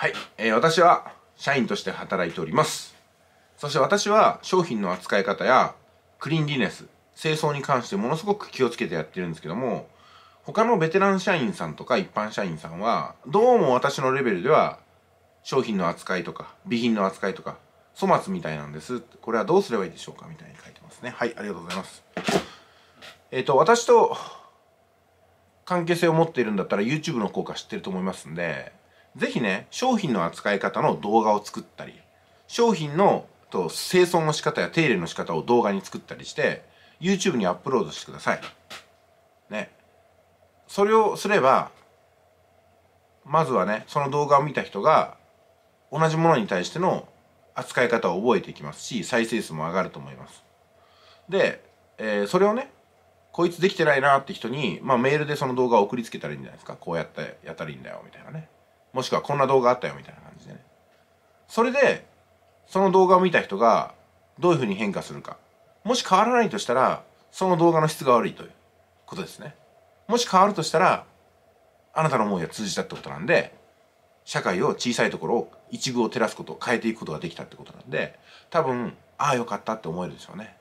はい、えー、私は社員として働いておりますそして私は商品の扱い方やクリーンリネス清掃に関してものすごく気をつけてやってるんですけども他のベテラン社員さんとか一般社員さんはどうも私のレベルでは商品の扱いとか備品の扱いとか粗末みたいなんですこれはどうすればいいでしょうかみたいに書いてますねはいありがとうございますえっ、ー、と私と関係性を持っているんだったら YouTube の効果知ってると思いますんでぜひね、商品の扱い方の動画を作ったり、商品のと清掃の仕方や手入れの仕方を動画に作ったりして、YouTube にアップロードしてください。ね。それをすれば、まずはね、その動画を見た人が、同じものに対しての扱い方を覚えていきますし、再生数も上がると思います。で、えー、それをね、こいつできてないなって人に、まあ、メールでその動画を送りつけたらいいんじゃないですか。こうやってやったらいいんだよ、みたいなね。もしくはこんな動画あったよみたいな感じでねそれでその動画を見た人がどういうふうに変化するかもし変わらないとしたらその動画の質が悪いということですねもし変わるとしたらあなたの思いは通じたってことなんで社会を小さいところを一部を照らすこと変えていくことができたってことなんで多分ああよかったって思えるでしょうね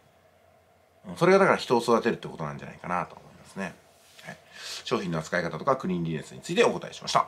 それがだから人を育てるってことなんじゃないかなと思いますね、はい、商品の扱い方とかクリーンリネスについてお答えしました